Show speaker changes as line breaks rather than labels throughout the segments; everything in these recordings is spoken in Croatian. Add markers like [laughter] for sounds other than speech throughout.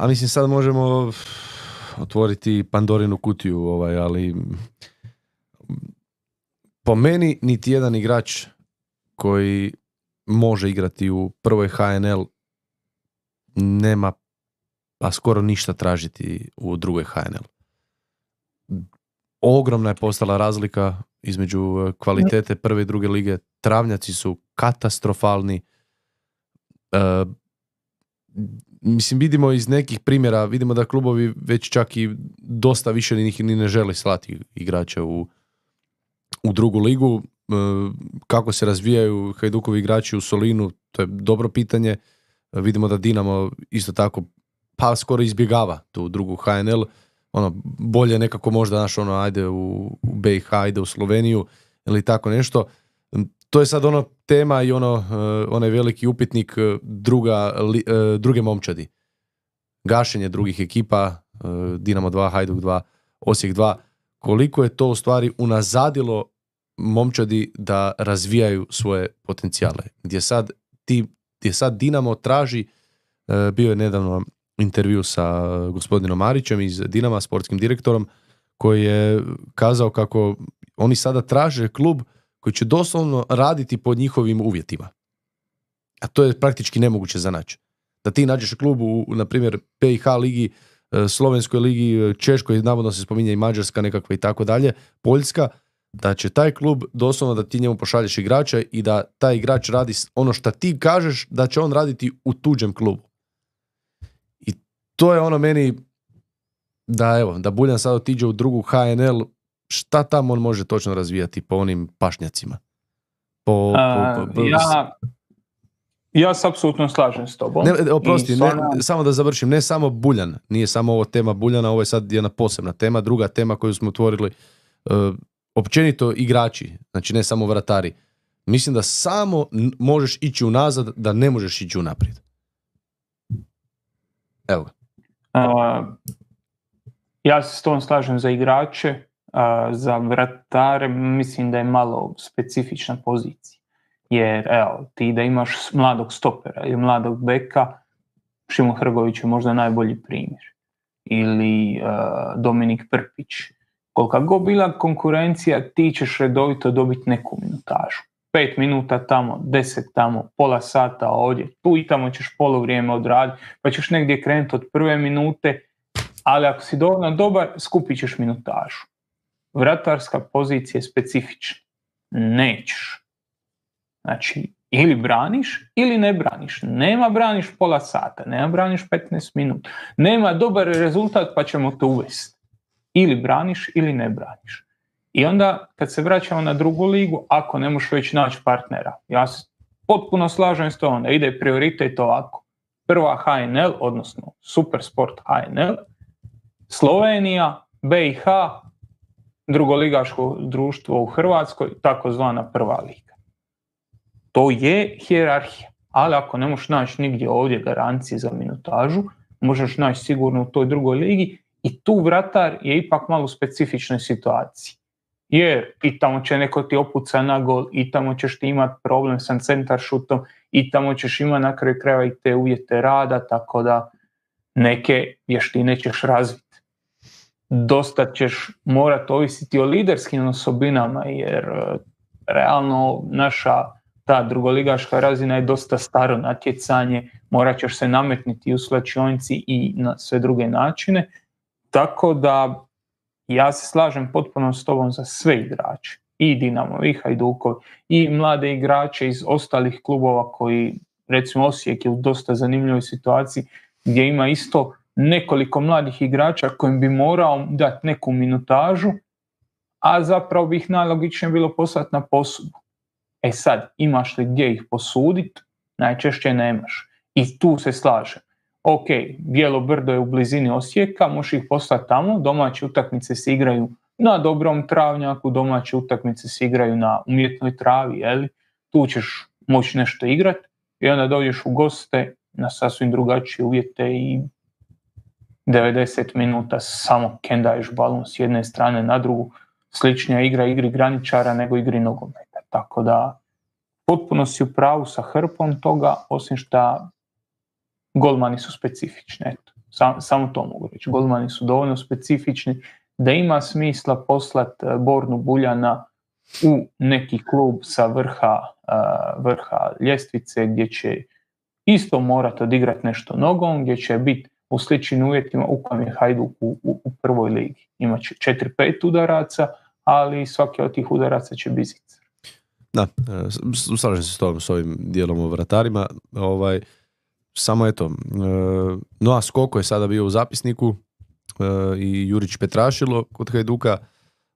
a mislim sad možemo otvoriti Pandorinu kutiju, ovaj, ali po meni niti jedan igrač koji može igrati u prvoj HNL nema pa skoro ništa tražiti u drugoj HNL. Ogromna je postala razlika između e, kvalitete prve i druge lige. Travnjaci su katastrofalni. E, mislim vidimo iz nekih primjera, vidimo da klubovi već čak i dosta više njih ni ne žele slati igrača u, u drugu ligu. E, kako se razvijaju Hajdukovi igrači u Solinu, to je dobro pitanje. E, vidimo da Dinamo isto tako pa skoro izbjegava tu drugu HNL. Ono, bolje nekako možda naš ono, ajde u, u BiH, ajde u Sloveniju ili tako nešto to je sad ono tema i ono, e, onaj veliki upitnik e, druga, e, druge momčadi. Gašenje drugih ekipa, Dinamo 2, Hajduk 2, Osijek 2. Koliko je to u stvari unazadilo momčadi da razvijaju svoje potencijale. Gdje sad, ti, gdje sad Dinamo traži, bio je nedavno intervju sa gospodinom Marićem iz Dinama, sportskim direktorom, koji je kazao kako oni sada traže klub će doslovno raditi pod njihovim uvjetima. A to je praktički nemoguće za naći. Da ti nađeš klub u, na primjer, PIH ligi, e, Slovenskoj ligi, e, Češkoj, navodno se spominje i Mađarska nekakva i tako dalje, Poljska, da će taj klub doslovno da ti njemu pošalješ igrača i da taj igrač radi ono što ti kažeš da će on raditi u tuđem klubu. I to je ono meni da evo, da Buljan sad otiđe u drugu HNL, šta tamo on može točno razvijati po onim pašnjacima? Po, ja,
ja se apsolutno slažem s tobom. Ne, e, oprosti, ne,
samo da završim, ne samo Buljan, nije samo ovo tema Buljana, ovo je sad jedna posebna tema, druga tema koju smo otvorili, e, općenito igrači, znači ne samo vratari, mislim da samo možeš ići unazad, da ne možeš ići unaprijed. Evo
ja se s tom slažem za igrače za vratare mislim da je malo specifična pozicija. Jer evo, ti da imaš mladog stopera ili mladog beka, Šimo Hrgović je možda najbolji primjer. Ili uh, Dominik Prpić. Kolika god bila konkurencija, ti ćeš redovito dobiti neku minutažu. Pet minuta tamo, deset tamo, pola sata ovdje, tu i tamo ćeš polo vrijeme odraditi, pa ćeš negdje krenuti od prve minute, ali ako si dovoljno dobar, skupit ćeš minutažu vratarska pozicija je specifična. Nećeš. Znači, ili braniš ili ne braniš. Nema braniš pola sata, nema braniš 15 minut. Nema dobar rezultat pa ćemo to uvesti. Ili braniš ili ne braniš. I onda kad se vraćamo na drugu ligu, ako ne možeš već naći partnera, ja se potpuno slažem s to, onda ide prioritet ovako. Prva HNL, odnosno Supersport HNL, Slovenija, BiH, drugoligaško društvo u Hrvatskoj, takozvana prva liga. To je hjerarhija, ali ako ne možeš naći nigdje ovdje garancije za minutažu, možeš naći sigurno u toj drugoj ligi i tu vratar je ipak malo u specifičnoj situaciji. Jer i tamo će neko ti opuca na gol, i tamo ćeš ti imat problem sa centar šutom, i tamo ćeš imati na kraju krajeva i te uvjete rada, tako da neke vještine ćeš razviti dosta ćeš morati ovisiti o liderskim osobinama jer e, realno naša ta drugoligaška razina je dosta staro natjecanje, morat ćeš se nametniti u slačionici i na sve druge načine. Tako da ja se slažem potpuno s tobom za sve igrače. I Dinamo, i Hajdukov, i mlade igrače iz ostalih klubova koji, recimo Osijek je u dosta zanimljivoj situaciji gdje ima isto nekoliko mladih igrača kojim bi morao dati neku minutažu, a zapravo bi ih najlogičnije bilo poslati na posudu. E sad, imaš li gdje ih posuditi? Najčešće nemaš. I tu se slaže. Ok, Bijelo brdo je u blizini Osijeka, možeš ih poslati tamo, domaće utakmice se igraju na dobrom travnjaku, domaće utakmice se igraju na umjetnoj travi, jeli? tu ćeš moći nešto igrati i onda dođeš u goste na sasvim drugačije uvjete i 90 minuta samo kendaješ balon s jedne strane na drugu. Sličnija igra igri graničara nego igri nogometa. Tako da potpuno si u pravu sa hrpom toga, osim što golmani su specifični. Eto, samo to mogu reći. Mhm. Golmani su dovoljno specifični da ima smisla poslat e, Bornu Buljana u neki klub sa vrha, e, vrha ljestvice gdje će isto morati odigrati nešto nogom, gdje će biti u sličnim uvjetima u kojem je Hajduk u, u, prvoj ligi. Ima četiri, pet udaraca, ali svaki od tih udaraca će biti
Da, e, slažem se s tom, s ovim dijelom o vratarima. Ovaj, samo eto, e, Noa Skoko je sada bio u zapisniku e, i Jurić Petrašilo kod Hajduka.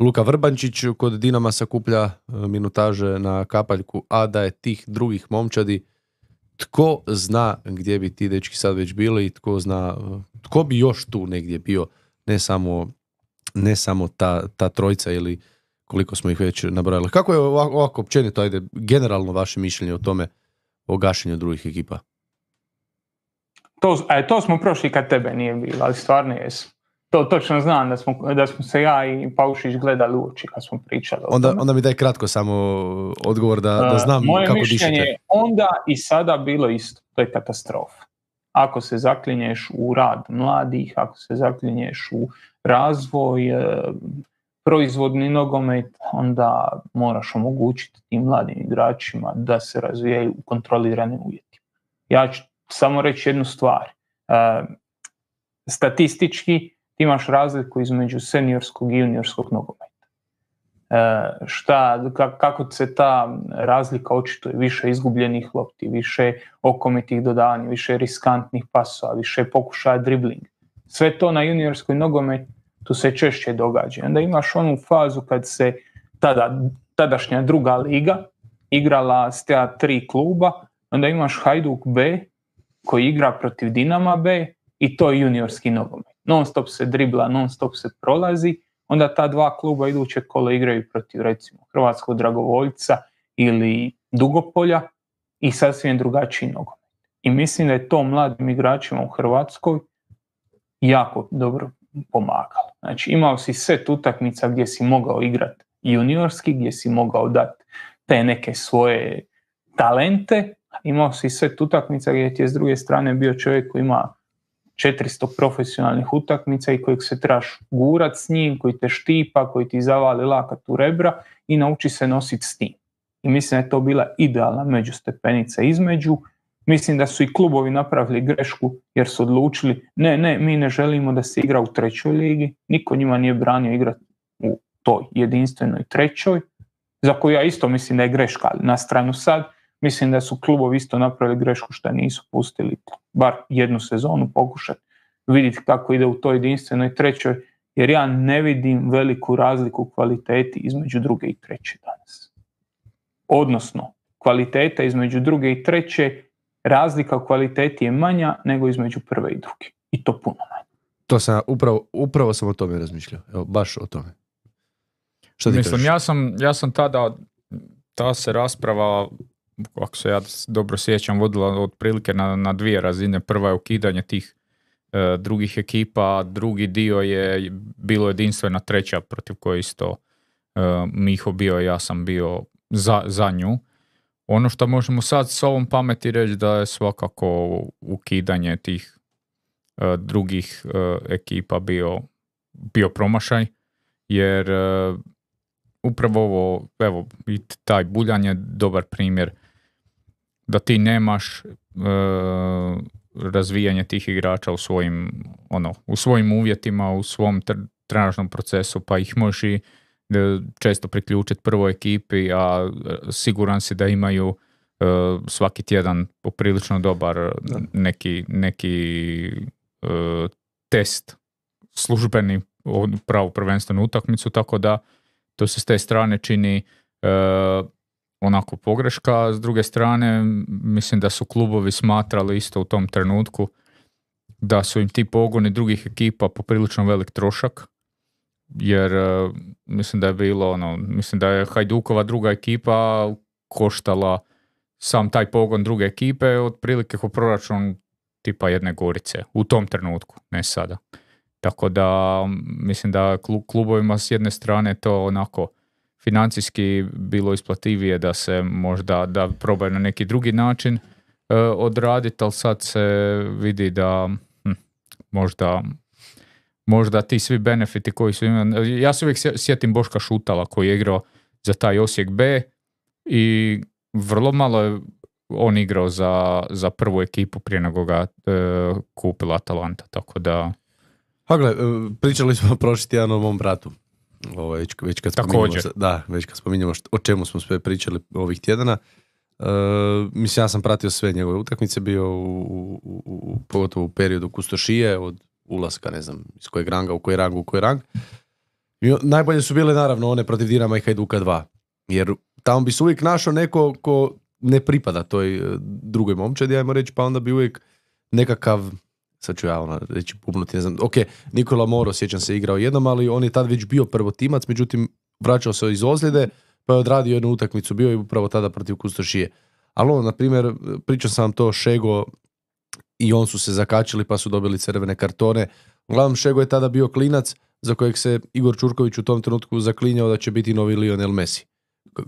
Luka Vrbančić kod Dinama sakuplja minutaže na kapaljku, a da je tih drugih momčadi tko zna gdje bi ti dečki sad već bili i tko zna, tko bi još tu negdje bio, ne samo, ne samo ta, ta trojica ili koliko smo ih već nabrojali. Kako je ovako, općenito, ajde, generalno vaše mišljenje o tome, o gašenju drugih ekipa? To, a e, to smo prošli kad tebe
nije bilo, ali stvarno jesu to točno znam da smo, da smo se ja i Paušić gledali u
oči kad smo pričali. Onda, onda mi daj kratko samo odgovor da, da e, znam uh, moje mišljenje Je
onda i sada bilo isto. To je katastrofa. Ako se zaklinješ u rad mladih, ako se zaklinješ u razvoj, e, proizvodni nogomet, onda moraš omogućiti tim mladim igračima da se razvijaju u kontroliranim uvjetima. Ja ću samo reći jednu stvar. E, statistički imaš razliku između seniorskog i juniorskog nogometa. E, šta, kako se ta razlika očituje, više izgubljenih lopti, više okometih dodavanja, više riskantnih pasova, više pokušaja dribling. Sve to na juniorskoj nogometu se češće događa. Onda imaš onu fazu kad se tada, tadašnja druga liga igrala s te tri kluba, onda imaš Hajduk B koji igra protiv Dinama B i to je juniorski nogomet non stop se dribla, non stop se prolazi, onda ta dva kluba iduće kola igraju protiv recimo Hrvatskog dragovoljca ili Dugopolja i sasvim drugačiji nogomet. I mislim da je to mladim igračima u Hrvatskoj jako dobro pomagalo. Znači imao si set utakmica gdje si mogao igrati juniorski, gdje si mogao dati te neke svoje talente, imao si set utakmica gdje ti je s druge strane bio čovjek koji ima 400 profesionalnih utakmica i kojeg se trebaš gurat s njim, koji te štipa, koji ti zavali lakat u rebra i nauči se nositi s tim. I mislim da je to bila idealna međustepenica između. Mislim da su i klubovi napravili grešku jer su odlučili ne, ne, mi ne želimo da se igra u trećoj ligi, niko njima nije branio igrati u toj jedinstvenoj trećoj, za koju ja isto mislim da je greška, ali na stranu sad, Mislim da su klubovi isto napravili grešku što nisu pustili bar jednu sezonu pokušati vidjeti kako ide u toj jedinstvenoj trećoj, jer ja ne vidim veliku razliku kvaliteti između druge i treće danas. Odnosno, kvaliteta između druge i treće, razlika u kvaliteti je manja
nego između prve i druge. I to puno manje. To sam, upravo, upravo sam o tome razmišljao. Evo, baš o tome. Što ti Mislim,
ja sam, ja sam tada, ta se rasprava ako se ja dobro sjećam, vodila otprilike na, na dvije razine. Prva je ukidanje tih e, drugih ekipa, drugi dio je bilo jedinstvena treća protiv koje isto e, Miho bio, ja sam bio za, za nju. Ono što možemo sad s ovom pameti reći da je svakako ukidanje tih e, drugih ekipa bio, bio promašaj, jer upravo ovo, evo, i taj Buljan je dobar primjer da ti nemaš e, razvijanje tih igrača u svojim, ono, u svojim uvjetima, u svom tr- trenažnom procesu, pa ih možeš i e, često priključiti prvoj ekipi, a e, siguran si da imaju svaki tjedan poprilično dobar neki, neki test službeni pravu prvenstvenu utakmicu, tako da to se s te strane čini onako pogreška, s druge strane mislim da su klubovi smatrali isto u tom trenutku da su im ti pogoni drugih ekipa poprilično velik trošak, jer e, mislim da je bilo ono, mislim da je Hajdukova druga ekipa koštala sam taj pogon druge ekipe otprilike u proračun tipa jedne gorice u tom trenutku, ne sada. Tako da mislim da klubovima s jedne strane to onako financijski bilo isplativije da se možda da probaju na neki drugi način uh, e, odraditi, ali sad se vidi da hm, možda možda ti svi benefiti koji su imali. Ja se uvijek sjetim Boška Šutala koji je igrao za taj Osijek B i vrlo malo je on igrao za, za prvu ekipu prije nego ga e, kupila Atalanta, tako
da... E, pričali smo [laughs] prošli tjedan o mom bratu. Ovo, već, već kad Također. Da, već kad spominjamo o čemu smo sve pričali ovih tjedana, e, mislim, ja sam pratio sve njegove utakmice, bio u, u, u, pogotovo u periodu kustošije, od ulaska, ne znam, iz kojeg ranga, u koji rang, u koji rang. I najbolje su bile, naravno, one protiv Dinama i Hajduka 2. Jer tamo bi se uvijek našao neko ko ne pripada toj e, drugoj momčadi, ajmo reći, pa onda bi uvijek nekakav sad ću ja ono reći bubnuti, ne znam, ok, Nikola Moro, sjećam se, igrao jednom, ali on je tad već bio prvotimac, međutim, vraćao se iz ozljede, pa je odradio jednu utakmicu, bio je upravo tada protiv Kustošije. Ali on, na primjer, pričao sam vam to, Šego i on su se zakačili pa su dobili crvene kartone. Uglavnom, Šego je tada bio klinac za kojeg se Igor Čurković u tom trenutku zaklinjao da će biti novi Lionel Messi.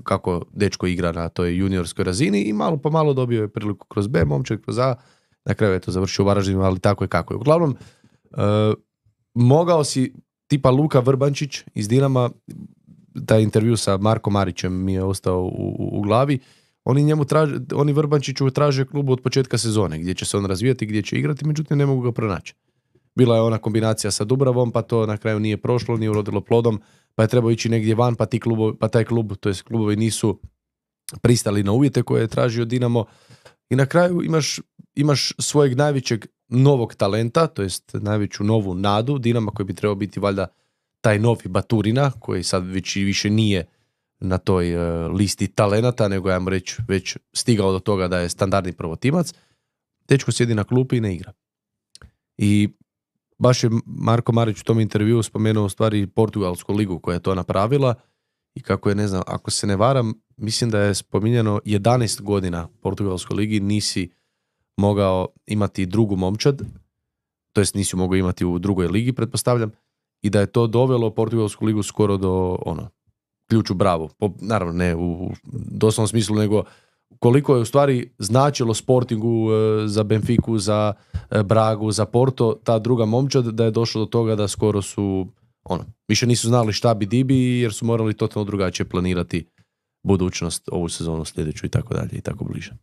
Kako dečko igra na toj juniorskoj razini i malo po malo dobio je priliku kroz B, momčak kroz A, na kraju je to završio u Varaždinu, ali tako je kako je. Uglavnom, e, mogao si tipa Luka Vrbančić iz Dinama, taj intervju sa Markom Marićem mi je ostao u, glavi, oni njemu traže, oni Vrbančiću traže klubu od početka sezone, gdje će se on razvijati, gdje će igrati, međutim ne mogu ga pronaći. Bila je ona kombinacija sa Dubravom, pa to na kraju nije prošlo, nije urodilo plodom, pa je trebao ići negdje van, pa, ti pa taj klub, to jest klubovi nisu pristali na uvjete koje je tražio Dinamo. I na kraju imaš imaš svojeg najvećeg novog talenta, to jest najveću novu nadu, Dinama koji bi trebao biti valjda taj novi Baturina, koji sad već i više nije na toj e, listi talenata, nego ja vam reći već stigao do toga da je standardni prvotimac. tečko sjedi na klupi i ne igra. I baš je Marko Marić u tom intervjuu spomenuo u stvari Portugalsku ligu koja je to napravila i kako je, ne znam, ako se ne varam, mislim da je spominjano 11 godina Portugalskoj ligi nisi mogao imati drugu momčad, to jest nisi mogao imati u drugoj ligi, pretpostavljam, i da je to dovelo Portugalsku ligu skoro do ono, ključu bravu. Po, naravno, ne u doslovnom smislu, nego koliko je u stvari značilo Sportingu e, za Benfiku, za e, Bragu, za Porto, ta druga momčad, da je došlo do toga da skoro su, ono, više nisu znali šta bi dibi jer su morali totalno drugačije planirati budućnost, ovu sezonu sljedeću i tako dalje i tako bliže.